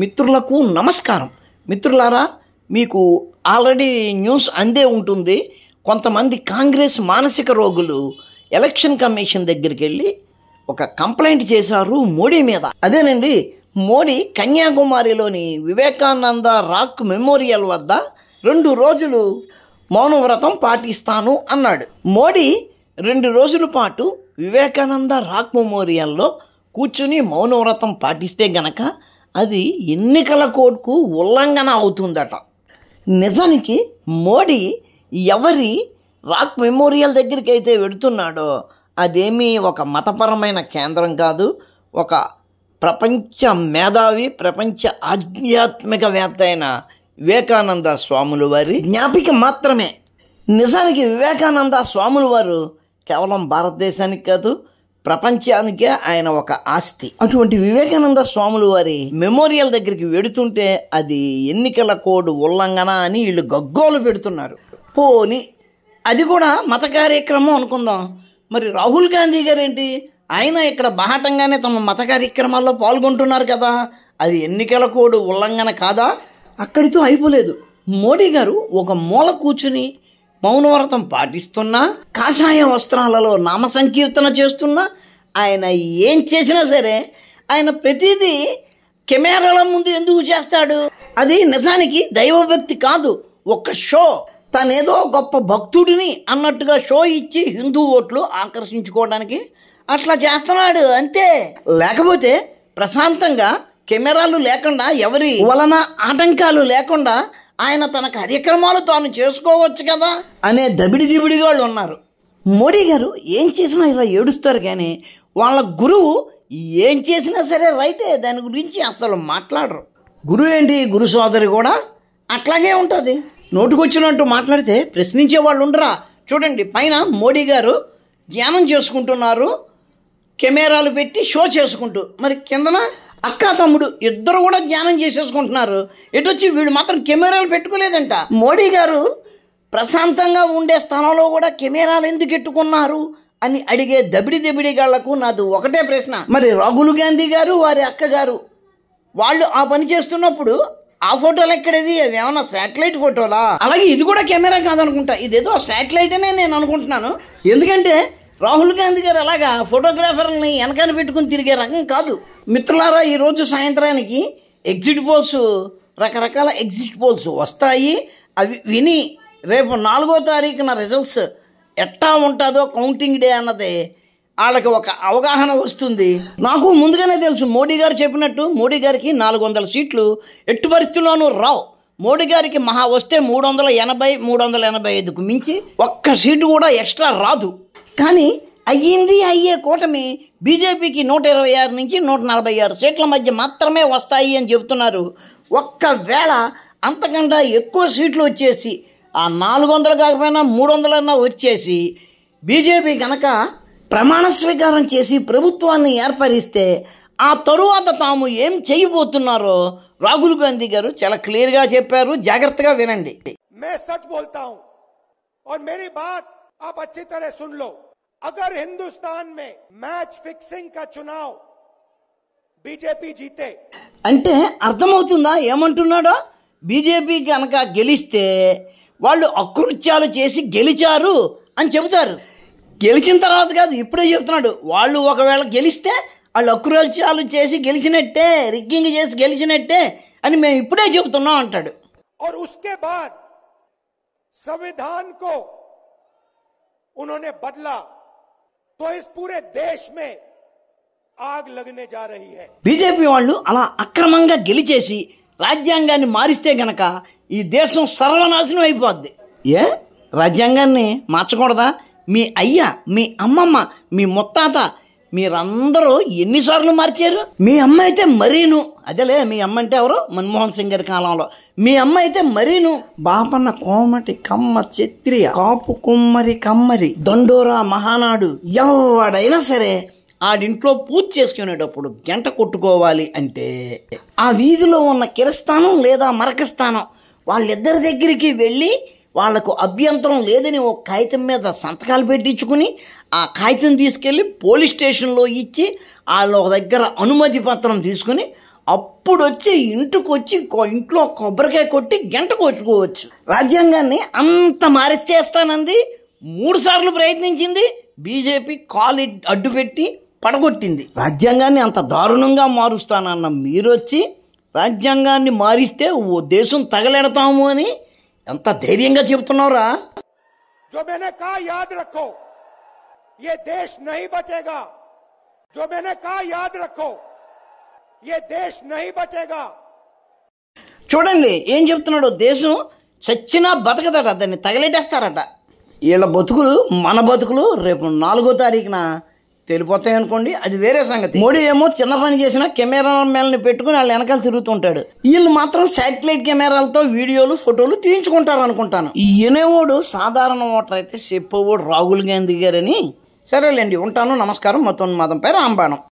మిత్రులకు నమస్కారం మిత్రులారా మీకు ఆల్రెడీ న్యూస్ అందే ఉంటుంది కొంతమంది కాంగ్రెస్ మానసిక రోగులు ఎలక్షన్ కమిషన్ దగ్గరికి వెళ్ళి ఒక కంప్లైంట్ చేశారు మోడీ మీద అదేనండి మోడీ కన్యాకుమారిలోని వివేకానంద రాక్ మెమోరియల్ వద్ద రెండు రోజులు మౌనవ్రతం పాటిస్తాను అన్నాడు మోడీ రెండు రోజుల పాటు వివేకానంద రాక్ మెమోరియల్లో కూర్చుని మౌనవ్రతం పాటిస్తే గనక అది ఎన్నికల కోడ్కు ఉల్లంఘన అవుతుందట నిజానికి మోడీ ఎవరి రాక్ మెమోరియల్ దగ్గరికి అయితే వెడుతున్నాడో అదేమీ ఒక మతపరమైన కేంద్రం కాదు ఒక ప్రపంచ మేధావి ప్రపంచ ఆధ్యాత్మికవేత్త అయిన వివేకానంద స్వాములు వారి జ్ఞాపిక మాత్రమే నిజానికి వివేకానంద స్వాముల వారు కేవలం భారతదేశానికి కాదు ప్రపంచానికే ఆయన ఒక ఆస్తి అటువంటి వివేకానంద స్వాములు వారి మెమోరియల్ దగ్గరికి వెడుతుంటే అది ఎన్నికల కోడ్ ఉల్లంఘన అని వీళ్ళు గగ్గోలు పెడుతున్నారు పోని అది కూడా మత కార్యక్రమం అనుకుందాం మరి రాహుల్ గాంధీ గారు ఏంటి ఆయన ఇక్కడ బాహటంగానే తమ మత కార్యక్రమాల్లో పాల్గొంటున్నారు కదా అది ఎన్నికల కోడ్ ఉల్లంఘన కాదా అక్కడితో అయిపోలేదు మోడీ గారు ఒక మూల కూర్చుని మౌనవ్రతం పాటిస్తున్నా కాషాయ వస్త్రాలలో నామ సంకీర్తన చేస్తున్నా ఆయన ఏం చేసినా సరే ఆయన ప్రతిదీ కెమెరాల ముందు ఎందుకు చేస్తాడు అది నిజానికి దైవభక్తి కాదు ఒక షో తనేదో గొప్ప భక్తుడిని అన్నట్టుగా షో ఇచ్చి హిందూ ఓట్లు ఆకర్షించుకోవడానికి అట్లా చేస్తున్నాడు అంతే లేకపోతే ప్రశాంతంగా కెమెరాలు లేకుండా ఎవరి వలన ఆటంకాలు లేకుండా ఆయన తన కార్యక్రమాలు తాను చేసుకోవచ్చు కదా అనే దబిడి దిబిడి వాళ్ళు ఉన్నారు మోడీ గారు ఏం చేసినా ఇలా ఏడుస్తారు కానీ వాళ్ళ గురువు ఏం చేసినా సరే రైటే దాని గురించి అసలు మాట్లాడరు గురువు ఏంటి గురు సోదరి కూడా అట్లాగే ఉంటుంది నోటుకొచ్చినట్టు మాట్లాడితే ప్రశ్నించే వాళ్ళు ఉండరా చూడండి పైన మోడీ గారు ధ్యానం చేసుకుంటున్నారు కెమెరాలు పెట్టి షో చేసుకుంటూ మరి కిందన అక్క తమ్ముడు ఇద్దరు కూడా ధ్యానం చేసేసుకుంటున్నారు ఎటొచ్చి వీళ్ళు మాత్రం కెమెరాలు పెట్టుకోలేదంట మోడీ గారు ప్రశాంతంగా ఉండే స్థలంలో కూడా కెమెరాలు ఎందుకు ఎట్టుకున్నారు అని అడిగే దబిడి దబిడి గాళ్లకు నాది ఒకటే ప్రశ్న మరి రాహుల్ గాంధీ గారు వారి అక్క గారు వాళ్ళు ఆ పని చేస్తున్నప్పుడు ఆ ఫోటోలు ఎక్కడేది అది ఏమన్నా శాటిలైట్ ఫోటోలా అలాగే ఇది కూడా కెమెరా కాదనుకుంటా ఇదేదో శాటిలైట్ అనే నేను అనుకుంటున్నాను ఎందుకంటే రాహుల్ గాంధీ గారు ఎలాగా ఫోటోగ్రాఫర్ని వెనకాన పెట్టుకుని తిరిగే రకం కాదు మిత్రులారా ఈరోజు సాయంత్రానికి ఎగ్జిట్ పోల్స్ రకరకాల ఎగ్జిట్ పోల్స్ వస్తాయి అవి విని రేపు నాలుగో తారీఖున రిజల్ట్స్ ఎట్టా ఉంటుందో కౌంటింగ్ డే అన్నది వాళ్ళకి ఒక అవగాహన వస్తుంది నాకు ముందుగానే తెలుసు మోడీ గారు చెప్పినట్టు మోడీ గారికి నాలుగు వందల సీట్లు ఎట్టు పరిస్థితుల్లోనూ రావు మోడీ గారికి మహా వస్తే మూడు వందల ఎనభై మూడు వందల ఎనభై ఐదుకు మించి ఒక్క సీటు కూడా ఎక్స్ట్రా రాదు కానీ అయ్యింది అయ్యే కూటమి బీజేపీకి నూట ఇరవై ఆరు నుంచి నూట నలభై ఆరు సీట్ల మధ్య మాత్రమే వస్తాయి అని చెబుతున్నారు ఒక్కవేళ అంతకంటే ఎక్కువ సీట్లు వచ్చేసి ఆ నాలుగు వందలు కాకపోయినా మూడు వందలన్నా వచ్చేసి బీజేపీ కనుక ప్రమాణ స్వీకారం చేసి ప్రభుత్వాన్ని ఏర్పరిస్తే ఆ తరువాత తాము ఏం చేయబోతున్నారో రాహుల్ గాంధీ గారు చాలా క్లియర్గా చెప్పారు జాగ్రత్తగా వినండి మే సచ్ బోల్తా आप अच्छी तरह सुन लो अगर हिंदुस्तान में मैच फिक्सिंग का चुनाव బీజేపీ జీతే అంటే అర్థమవుతుందా ఏమంటున్నాడో బీజేపీ కనుక గెలిస్తే వాళ్ళు అకృత్యాలు చేసి గెలిచారు అని చెబుతారు గెలిచిన తర్వాత కాదు ఇప్పుడే చెప్తున్నాడు వాళ్ళు ఒకవేళ గెలిస్తే వాళ్ళు అకృత్యాలు చేసి గెలిచినట్టే రిగ్గింగ్ చేసి గెలిచినట్టే అని మేము ఇప్పుడే చెబుతున్నాం అంటాడు సంవిధాన్ కో उन्होंने बदला तो इस पूरे देश में ఆగ్ లగ్నే జా రహీ హై బీజేపీ వాళ్ళు అలా అక్రమంగా గెలిచేసి రాజ్యాంగాన్ని మారిస్తే గనక ఈ దేశం సర్వనాశనం అయిపోద్ది ఏ రాజ్యాంగాన్ని మార్చకూడదా మీ అయ్య మీ అమ్మమ్మ మీ ముత్తాత మీరందరూ ఎన్నిసార్లు మార్చారు మీ అమ్మ అయితే మరీను అదేలే మీ అమ్మ అంటే ఎవరు మన్మోహన్ సింగ్ గారి కాలంలో మీ అమ్మ అయితే మరీను బాపన్న కోమటి కమ్మ క్షత్రియ కాపు కుమ్మరి కమ్మరి దండోరా మహానాడు ఎవడైనా సరే ఆడింట్లో పూజ చేసుకునేటప్పుడు గంట కొట్టుకోవాలి అంటే ఆ వీధిలో ఉన్న కిరస్థానం లేదా మరకస్థానం వాళ్ళిద్దరి దగ్గరికి వెళ్ళి వాళ్లకు అభ్యంతరం లేదని ఓ కాగితం మీద సంతకాలు పెట్టించుకుని ఆ కాగితం తీసుకెళ్ళి పోలీస్ స్టేషన్లో ఇచ్చి వాళ్ళ ఒక దగ్గర అనుమతి పత్రం తీసుకుని అప్పుడు వచ్చి ఇంటికి వచ్చి ఇంట్లో కొబ్బరికాయ కొట్టి గంట కోచుకోవచ్చు రాజ్యాంగాన్ని అంత మారిస్తేస్తానంది మూడు సార్లు ప్రయత్నించింది బీజేపీ కాలు అడ్డుపెట్టి పడగొట్టింది రాజ్యాంగాన్ని అంత దారుణంగా మారుస్తానన్న మీరొచ్చి రాజ్యాంగాన్ని మారిస్తే ఓ దేశం తగలెడతాము అని ఎంత ధైర్యంగా చెబుతున్నారా ये देश नहीं बचेगा जो मैंने कहा याद रखो ये देश नहीं बचेगा చూడండి ఏం చెప్తున్నాడు దేశం చచ్చినా బతకదట దాన్ని తగిలేటేస్తారట వీళ్ళ బతుకులు మన బతుకులు రేపు నాలుగో తారీఖున తెలిపోతాయి అనుకోండి అది వేరే సంగతి మోడీ ఏమో చిన్న పని చేసిన కెమెరా మేళని పెట్టుకుని వాళ్ళ వెనకాల తిరుగుతుంటాడు వీళ్ళు మాత్రం శాటిలైట్ కెమెరాలతో వీడియోలు ఫోటోలు తీయించుకుంటారు అనుకుంటాను ఎనేవోడు సాధారణ ఓటర్ అయితే చెప్పేవాడు రాహుల్ గాంధీ గారని సరేలేండి ఉంటాను నమస్కారం మొత్తం మతోన్మాదం పేరు రాంబాణం